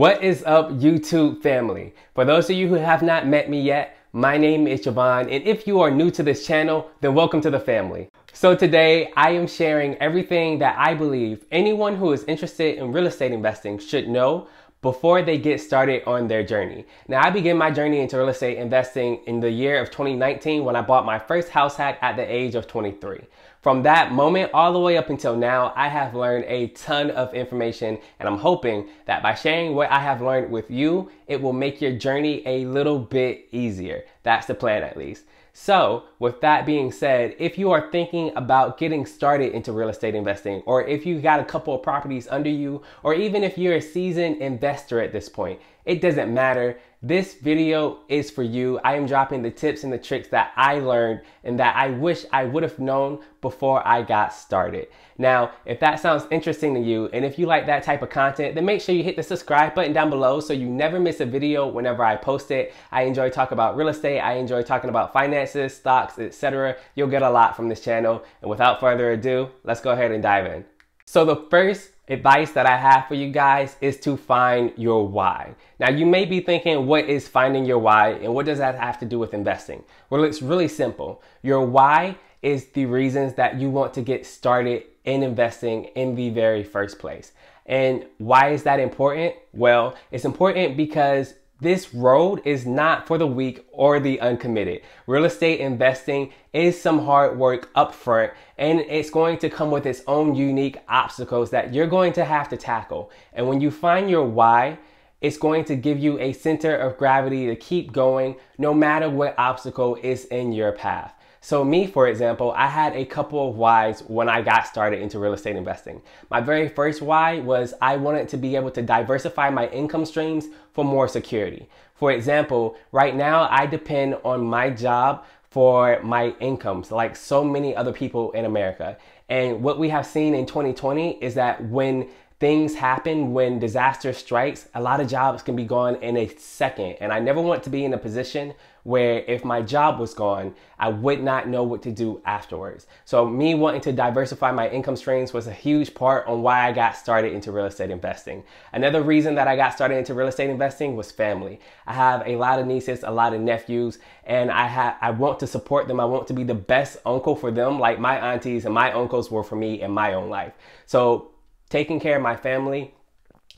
What is up, YouTube family? For those of you who have not met me yet, my name is Javon, and if you are new to this channel, then welcome to the family. So today, I am sharing everything that I believe anyone who is interested in real estate investing should know before they get started on their journey. Now, I began my journey into real estate investing in the year of 2019 when I bought my first house hack at the age of 23. From that moment all the way up until now, I have learned a ton of information, and I'm hoping that by sharing what I have learned with you, it will make your journey a little bit easier. That's the plan, at least. So, with that being said, if you are thinking about getting started into real estate investing, or if you have got a couple of properties under you, or even if you're a seasoned investor at this point, it doesn't matter. This video is for you. I am dropping the tips and the tricks that I learned and that I wish I would have known before I got started. Now, if that sounds interesting to you and if you like that type of content, then make sure you hit the subscribe button down below so you never miss a video whenever I post it. I enjoy talking about real estate, I enjoy talking about finances, stocks, etc. You'll get a lot from this channel. And without further ado, let's go ahead and dive in. So the first advice that I have for you guys is to find your why. Now, you may be thinking, what is finding your why and what does that have to do with investing? Well, it's really simple. Your why is the reasons that you want to get started in investing in the very first place. And why is that important? Well, it's important because this road is not for the weak or the uncommitted. Real estate investing is some hard work upfront and it's going to come with its own unique obstacles that you're going to have to tackle. And when you find your why, it's going to give you a center of gravity to keep going no matter what obstacle is in your path. So me, for example, I had a couple of whys when I got started into real estate investing. My very first why was I wanted to be able to diversify my income streams for more security. For example, right now I depend on my job for my incomes, like so many other people in America. And what we have seen in 2020 is that when things happen when disaster strikes, a lot of jobs can be gone in a second. And I never want to be in a position where if my job was gone, I would not know what to do afterwards. So, me wanting to diversify my income streams was a huge part on why I got started into real estate investing. Another reason that I got started into real estate investing was family. I have a lot of nieces, a lot of nephews, and I I want to support them. I want to be the best uncle for them, like my aunties and my uncles were for me in my own life. So, taking care of my family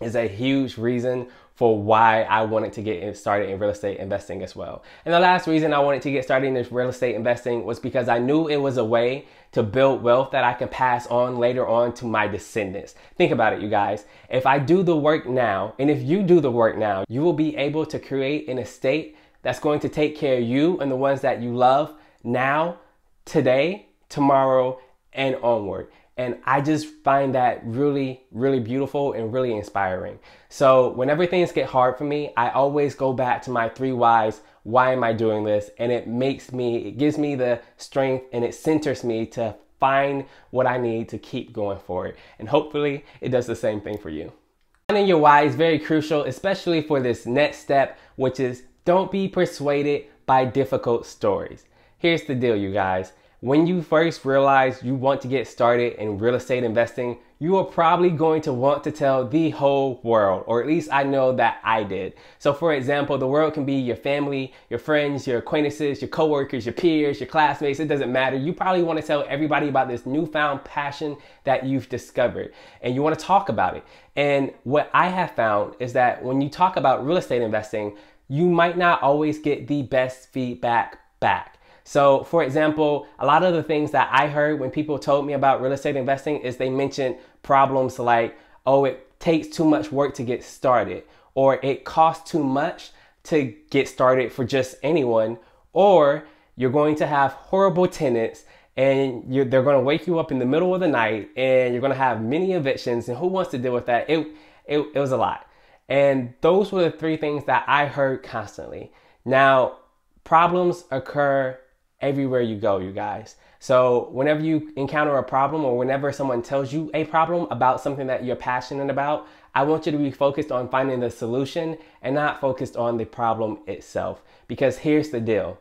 is a huge reason for why I wanted to get started in real estate investing as well. And the last reason I wanted to get started in real estate investing was because I knew it was a way to build wealth that I can pass on later on to my descendants. Think about it, you guys. If I do the work now, and if you do the work now, you will be able to create an estate that's going to take care of you and the ones that you love now, today, tomorrow, and onward. And I just find that really, really beautiful and really inspiring. So, whenever things get hard for me, I always go back to my three whys why am I doing this? And it makes me, it gives me the strength and it centers me to find what I need to keep going for it. And hopefully, it does the same thing for you. Finding your why is very crucial, especially for this next step, which is don't be persuaded by difficult stories. Here's the deal, you guys. When you first realize you want to get started in real estate investing, you are probably going to want to tell the whole world, or at least I know that I did. So, for example, the world can be your family, your friends, your acquaintances, your coworkers, your peers, your classmates, it doesn't matter. You probably want to tell everybody about this newfound passion that you've discovered and you want to talk about it. And what I have found is that when you talk about real estate investing, you might not always get the best feedback back. So, for example, a lot of the things that I heard when people told me about real estate investing is they mentioned problems like, oh, it takes too much work to get started, or it costs too much to get started for just anyone, or you're going to have horrible tenants and they're going to wake you up in the middle of the night and you're going to have many evictions and who wants to deal with that it, it, it was a lot and those were the three things that i heard constantly now problems occur everywhere you go, you guys. So, whenever you encounter a problem or whenever someone tells you a problem about something that you're passionate about, I want you to be focused on finding the solution and not focused on the problem itself. Because here's the deal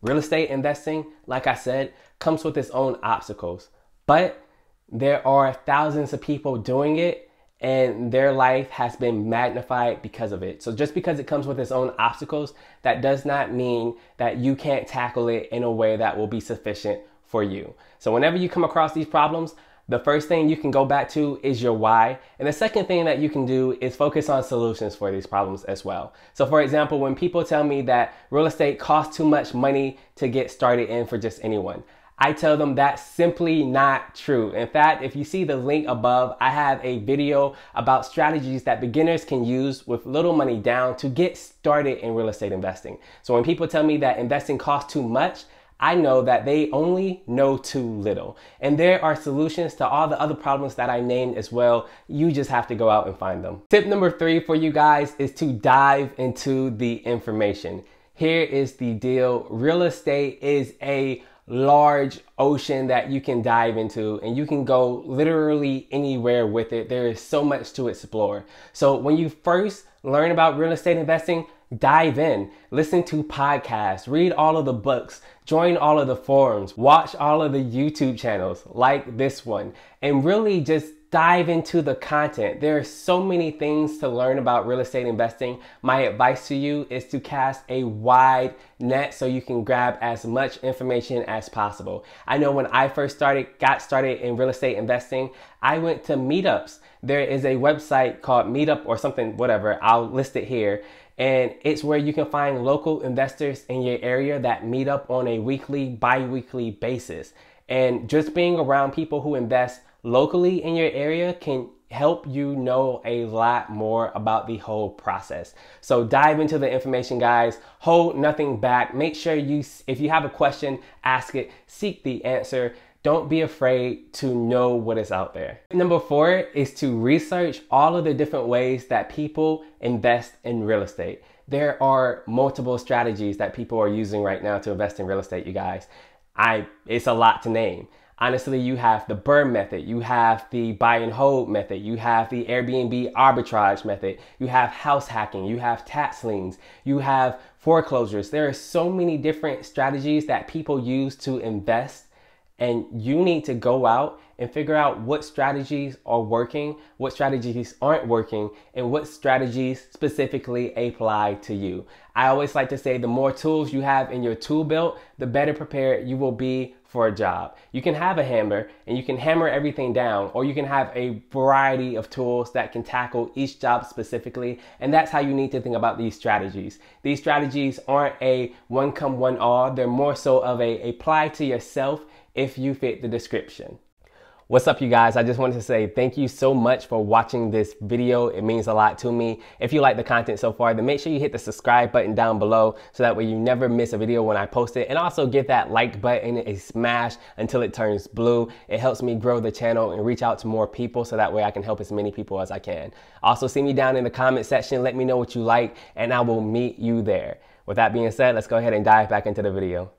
real estate investing, like I said, comes with its own obstacles, but there are thousands of people doing it and their life has been magnified because of it. So just because it comes with its own obstacles, that does not mean that you can't tackle it in a way that will be sufficient for you. So whenever you come across these problems, the first thing you can go back to is your why. And the second thing that you can do is focus on solutions for these problems as well. So, for example, when people tell me that real estate costs too much money to get started in for just anyone, I tell them that's simply not true. In fact, if you see the link above, I have a video about strategies that beginners can use with little money down to get started in real estate investing. So when people tell me that investing costs too much, I know that they only know too little. And there are solutions to all the other problems that I named as well. You just have to go out and find them. Tip number three for you guys is to dive into the information. Here is the deal real estate is a large ocean that you can dive into and you can go literally anywhere with it. There is so much to explore. So when you first learn about real estate investing, dive in, listen to podcasts, read all of the books, join all of the forums, watch all of the YouTube channels like this one, and really just dive into the content. There are so many things to learn about real estate investing. My advice to you is to cast a wide net so you can grab as much information as possible. I know when I first started, got started in real estate investing, I went to meetups. There is a website called Meetup or something, whatever. I'll list it here. And it's where you can find local investors in your area that meet up on a weekly, bi weekly basis. And just being around people who invest locally in your area can help you know a lot more about the whole process. So dive into the information guys, hold nothing back. Make sure you if you have a question, ask it, seek the answer. Don't be afraid to know what is out there. Number 4 is to research all of the different ways that people invest in real estate. There are multiple strategies that people are using right now to invest in real estate, you guys. I it's a lot to name honestly, you have the burn method, you have the buy and hold method, you have the Airbnb arbitrage method, you have house hacking, you have tax liens, you have foreclosures. There are so many different strategies that people use to invest, and you need to go out and figure out what strategies are working, what strategies aren't working, and what strategies specifically apply to you. I always like to say the more tools you have in your tool belt, the better prepared you will be for a job. You can have a hammer and you can hammer everything down, or you can have a variety of tools that can tackle each job specifically. And that's how you need to think about these strategies. These strategies aren't a one come, one all, they're more so of a apply to yourself if you fit the description. What's up you guys? I just wanted to say thank you so much for watching this video. It means a lot to me. If you like the content so far, then make sure you hit the subscribe button down below so that way you never miss a video when I post it. And also give that like button a smash until it turns blue. It helps me grow the channel and reach out to more people so that way I can help as many people as I can. Also see me down in the comment section. Let me know what you like and I will meet you there. With that being said, let's go ahead and dive back into the video.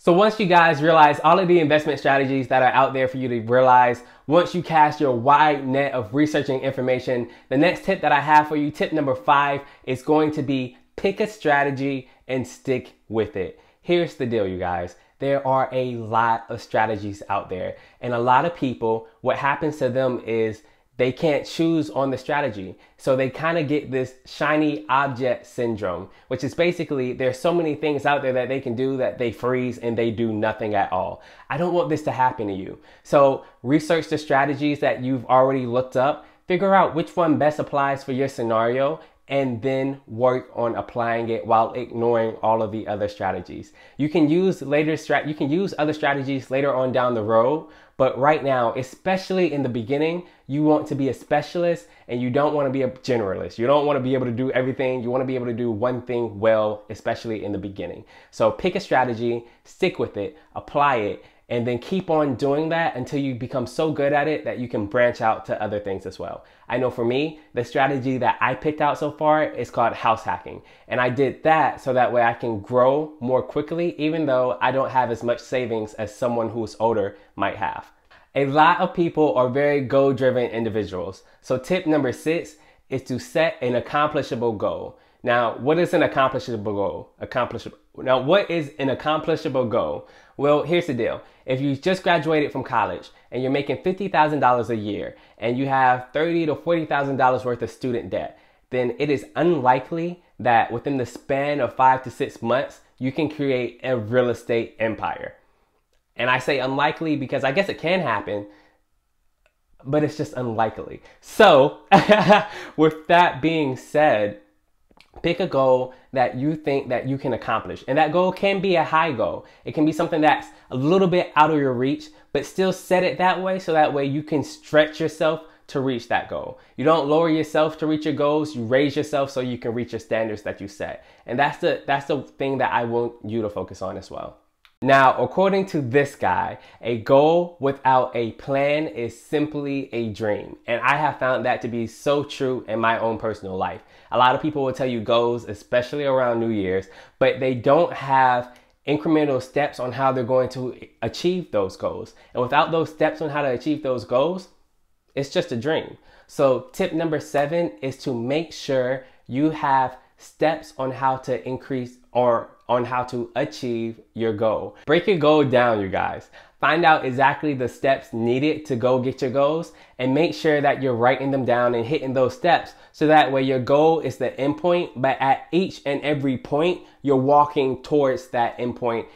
So once you guys realize all of the investment strategies that are out there for you to realize, once you cast your wide net of researching information, the next tip that I have for you, tip number five, is going to be pick a strategy and stick with it. Here's the deal, you guys. There are a lot of strategies out there, and a lot of people, what happens to them is they can't choose on the strategy. So they kind of get this shiny object syndrome, which is basically there's so many things out there that they can do that they freeze and they do nothing at all. I don't want this to happen to you. So research the strategies that you've already looked up, figure out which one best applies for your scenario, and then work on applying it while ignoring all of the other strategies. You can use later strat you can use other strategies later on down the road, but right now, especially in the beginning, you want to be a specialist and you don't want to be a generalist. You don't want to be able to do everything. You want to be able to do one thing well, especially in the beginning. So pick a strategy, stick with it, apply it, and then keep on doing that until you become so good at it that you can branch out to other things as well. I know for me, the strategy that I picked out so far is called house hacking. And I did that so that way I can grow more quickly, even though I don't have as much savings as someone who's older might have. A lot of people are very goal driven individuals. So, tip number six is to set an accomplishable goal. Now, what is an accomplishable goal? Accomplishable. Now, what is an accomplishable goal? Well, here's the deal. If you just graduated from college and you're making $50,000 a year and you have $30 to $40,000 worth of student debt, then it is unlikely that within the span of five to six months, you can create a real estate empire. And I say unlikely because I guess it can happen, but it's just unlikely. So, with that being said, pick a goal that you think that you can accomplish and that goal can be a high goal it can be something that's a little bit out of your reach but still set it that way so that way you can stretch yourself to reach that goal you don't lower yourself to reach your goals you raise yourself so you can reach your standards that you set and that's the that's the thing that i want you to focus on as well now, according to this guy, a goal without a plan is simply a dream. And I have found that to be so true in my own personal life. A lot of people will tell you goals, especially around New Year's, but they don't have incremental steps on how they're going to achieve those goals. And without those steps on how to achieve those goals, it's just a dream. So, tip number seven is to make sure you have steps on how to increase or on how to achieve your goal. Break your goal down, you guys. Find out exactly the steps needed to go get your goals and make sure that you're writing them down and hitting those steps so that way your goal is the end point, but at each and every point, you're walking towards that end point,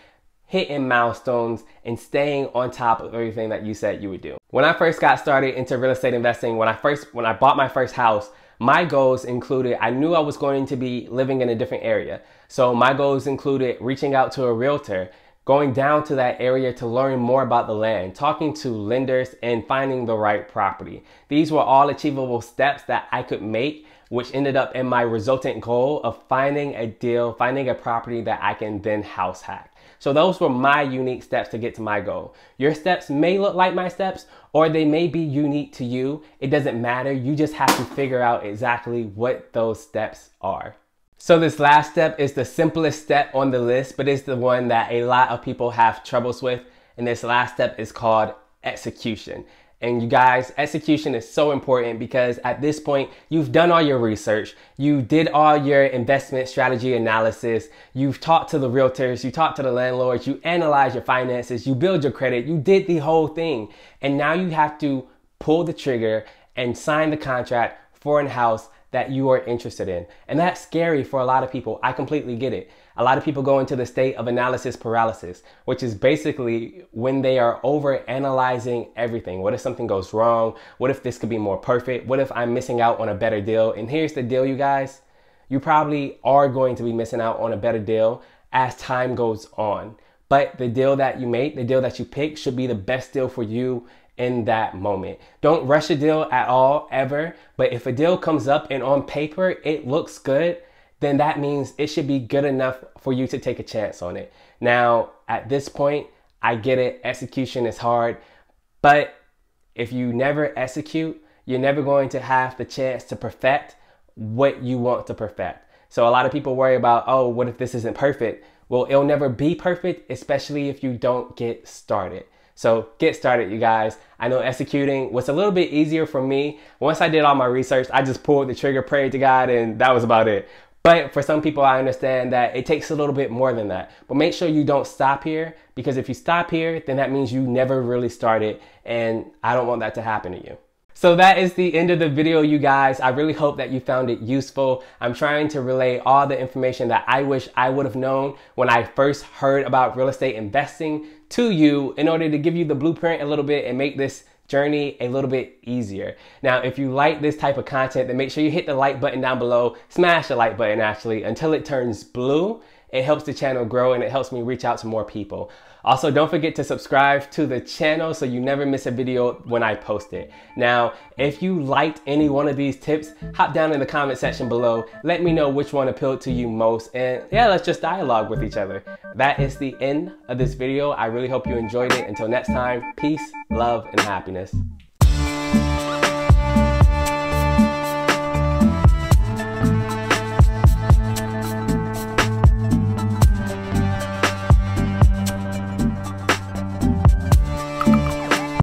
hitting milestones and staying on top of everything that you said you would do. When I first got started into real estate investing, when I first when I bought my first house, my goals included I knew I was going to be living in a different area. So my goals included reaching out to a realtor, going down to that area to learn more about the land, talking to lenders, and finding the right property. These were all achievable steps that I could make, which ended up in my resultant goal of finding a deal, finding a property that I can then house hack. So those were my unique steps to get to my goal. Your steps may look like my steps or they may be unique to you. It doesn't matter. You just have to figure out exactly what those steps are. So this last step is the simplest step on the list, but it's the one that a lot of people have troubles with. And this last step is called execution. And you guys, execution is so important because at this point, you've done all your research, you did all your investment strategy analysis, you've talked to the realtors, you talked to the landlords, you analyzed your finances, you build your credit, you did the whole thing. And now you have to pull the trigger and sign the contract for an house that you are interested in. And that's scary for a lot of people. I completely get it a lot of people go into the state of analysis paralysis, which is basically when they are over analyzing everything. What if something goes wrong? What if this could be more perfect? What if I'm missing out on a better deal? And here's the deal, you guys. You probably are going to be missing out on a better deal as time goes on. But the deal that you make, the deal that you pick, should be the best deal for you in that moment. Don't rush a deal at all, ever. But if a deal comes up and on paper it looks good, then that means it should be good enough for you to take a chance on it. Now, at this point, I get it, execution is hard, but if you never execute, you're never going to have the chance to perfect what you want to perfect. So, a lot of people worry about, oh, what if this isn't perfect? Well, it'll never be perfect, especially if you don't get started. So get started, you guys. I know executing was a little bit easier for me. Once I did all my research, I just pulled the trigger, prayed to God, and that was about it. But for some people, I understand that it takes a little bit more than that. But make sure you don't stop here because if you stop here, then that means you never really started. And I don't want that to happen to you. So that is the end of the video, you guys. I really hope that you found it useful. I'm trying to relay all the information that I wish I would have known when I first heard about real estate investing to you in order to give you the blueprint a little bit and make this journey a little bit easier. Now, if you like this type of content, then make sure you hit the like button down below, smash the like button actually, until it turns blue. It helps the channel grow and it helps me reach out to more people. Also, don't forget to subscribe to the channel so you never miss a video when I post it. Now, if you liked any one of these tips, hop down in the comment section below. Let me know which one appealed to you most. And yeah, let's just dialogue with each other. That is the end of this video. I really hope you enjoyed it. Until next time, peace, love, and happiness.